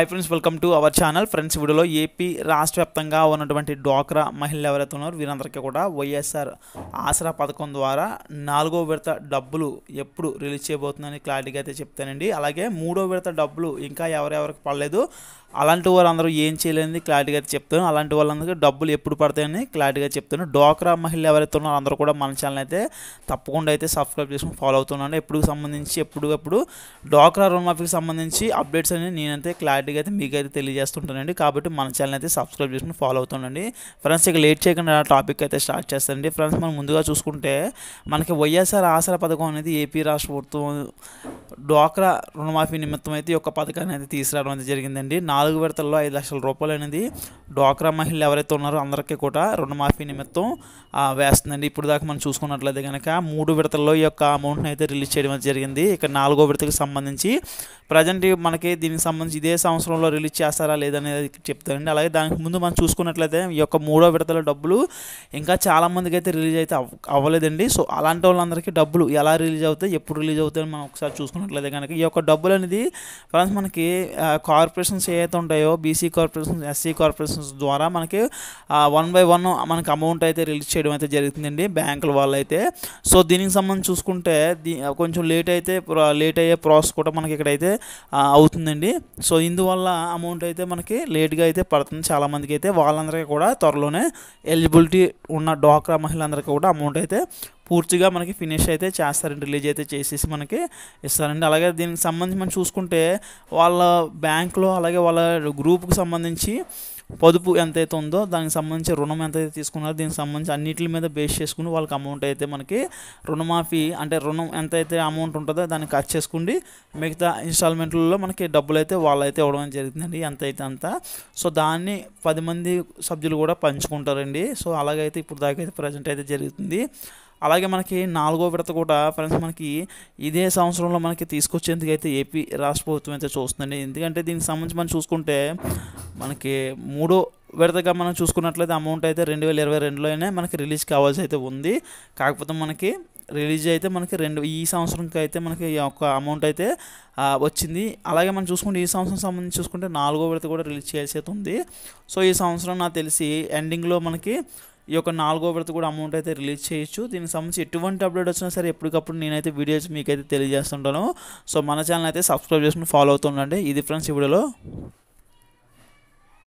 high friends welcome to our channel friends వీడియోలో AP రాష్ట్ర వ్యాప్తంగా ఉన్నటువంటి డ్వాక్రా మహిళలు ఎవరైతే ఉన్నారో వీరందరికీ కూడా వైఎస్ఆర్ ఆసరా పథకం ద్వారా నాలుగో విడత డబ్బులు ఎప్పుడు రిలీజ్ చేయబోతుందని క్లారిటీగా అయితే చెప్తానండి అలాగే మూడో విడత డబ్బులు ఇంకా ఎవరెవరికి పడలేదు అలాంటి వాళ్ళందరూ ఏం చేయలేని క్లారిటీగా చెప్తాను అలాంటి వాళ్ళందరికీ డబ్బులు ఎప్పుడు పడతాయని క్లారిటీగా చెప్తాను డోక్రా మహిళ ఎవరైతే ఉన్నారో అందరూ కూడా మన ఛానల్ అయితే తప్పకుండా అయితే సబ్స్క్రైబ్ చేసుకుని ఫాలో అవుతున్నాను ఎప్పుడు సంబంధించి ఎప్పటికప్పుడు డోక్రా రుణమాఫీకి సంబంధించి అప్డేట్స్ అనేవి నేనైతే క్లారిటీగా అయితే మీకైతే తెలియజేస్తుంటానండి కాబట్టి మన ఛానల్ అయితే సబ్స్క్రైబ్ చేసుకుని ఫాలో అవుతుండండి ఫ్రెండ్స్ ఇక లేట్ చేయకుండా టాపిక్ అయితే స్టార్ట్ చేస్తానండి ఫ్రెండ్స్ మనం ముందుగా చూసుకుంటే మనకి వైఎస్ఆర్ ఆసరా పథకం అనేది ఏపీ రాష్ట్ర ప్రభుత్వం డోక్రా రుణమాఫీ నిమిత్తం అయితే ఈ యొక్క పథకాన్ని అయితే తీసుకురావడం అయితే జరిగిందండి నా నాలుగు విడతల్లో ఐదు లక్షల రూపాయలు అనేది డ్వాక్రా మహిళలు ఎవరైతే ఉన్నారో అందరికీ కూడా రుణమాఫీ నిమిత్తం వేస్తుందండి ఇప్పుడు దాకా మనం చూసుకున్నట్లయితే కనుక మూడు విడతల్లో ఈ యొక్క అమౌంట్ని అయితే రిలీజ్ చేయడం జరిగింది ఇక నాలుగో విడతకు సంబంధించి ప్రజెంట్ మనకి దీనికి సంబంధించి ఇదే సంవత్సరంలో రిలీజ్ చేస్తారా లేదనేది చెప్తారండి అలాగే దానికి ముందు మనం చూసుకున్నట్లయితే ఈ యొక్క మూడో విడతల డబ్బులు ఇంకా చాలామందికి అయితే రిలీజ్ అయితే అవ్వలేదండి సో అలాంటి వాళ్ళందరికీ డబ్బులు ఎలా రిలీజ్ అవుతాయి ఎప్పుడు రిలీజ్ అవుతాయని మనం ఒకసారి చూసుకున్నట్లయితే కనుక ఈ యొక్క డబ్బులు అనేది ఫ్రెండ్స్ మనకి కార్పొరేషన్స్ ఏవైతే ఉంటాయో బీసీ కార్పొరేషన్స్ ఎస్సీ కార్పొరేషన్స్ ద్వారా మనకి వన్ బై వన్ మనకి అమౌంట్ అయితే రిలీజ్ చేయడం అయితే జరుగుతుందండి బ్యాంకుల వాళ్ళు అయితే సో దీనికి సంబంధించి చూసుకుంటే కొంచెం లేట్ అయితే లేట్ అయ్యే ప్రాసెస్ కూడా మనకి ఇక్కడైతే అవుతుందండి సో ఇందువల్ల అమౌంట్ అయితే మనకి లేట్గా అయితే పడుతుంది చాలామందికి అయితే వాళ్ళందరికీ కూడా త్వరలోనే ఎలిజిబిలిటీ ఉన్న డ్వాక్రా మహిళలందరికీ కూడా అమౌంట్ అయితే పూర్తిగా మనకి ఫినిష్ అయితే చేస్తారండి రిలీజ్ అయితే చేసేసి మనకి ఇస్తారండి అలాగే దీనికి సంబంధించి మనం చూసుకుంటే వాళ్ళ బ్యాంక్లో అలాగే వాళ్ళ గ్రూప్కి సంబంధించి పొదుపు ఎంత అయితే ఉందో దానికి సంబంధించి రుణం ఎంత అయితే తీసుకున్నారో దీనికి సంబంధించి అన్నింటి మీద బేస్ చేసుకుని వాళ్ళకి అమౌంట్ అయితే మనకి రుణమాఫీ అంటే రుణం ఎంత అయితే అమౌంట్ ఉంటుందో దాన్ని కట్ చేసుకుని మిగతా ఇన్స్టాల్మెంట్లలో మనకి డబ్బులు అయితే వాళ్ళైతే ఇవ్వడం జరుగుతుందండి ఎంత అయితే అంత సో దాన్ని పది మంది సభ్యులు కూడా పంచుకుంటారండి సో అలాగైతే ఇప్పుడు దాకా అయితే ప్రజెంట్ అయితే జరుగుతుంది అలాగే మనకి నాలుగో విడత కూడా ఫ్రెండ్స్ మనకి ఇదే సంవత్సరంలో మనకి తీసుకొచ్చేందుకు అయితే ఏపీ రాష్ట్ర ప్రభుత్వం అయితే చూస్తుంది ఎందుకంటే దీనికి సంబంధించి మనం చూసుకుంటే మనకి మూడో విడతగా మనం చూసుకున్నట్లయితే అమౌంట్ అయితే రెండు వేల ఇరవై రెండులోనే మనకి రిలీజ్ కావాల్సి అయితే ఉంది కాకపోతే మనకి రిలీజ్ అయితే మనకి రెండు ఈ సంవత్సరంకి అయితే మనకి ఒక అమౌంట్ అయితే వచ్చింది అలాగే మనం చూసుకుంటే ఈ సంవత్సరం సంబంధించి చూసుకుంటే నాలుగో విడత కూడా రిలీజ్ చేయాల్సి అయితే ఉంది సో ఈ సంవత్సరం నాకు తెలిసి ఎండింగ్లో మనకి ఈ యొక్క నాలుగో విడత కూడా అమౌంట్ అయితే రిలీజ్ చేయొచ్చు దీనికి సంబంధించి ఎటువంటి అప్డేట్ వచ్చినా సరే ఎప్పటికప్పుడు నేనైతే వీడియోస్ మీకైతే తెలియజేస్తుంటాను సో మన ఛానల్ అయితే సబ్స్క్రైబ్ చేసుకుని ఫాలో అవుతుండండి ఇది ఫ్రెండ్స్ ఈ వీడియోలో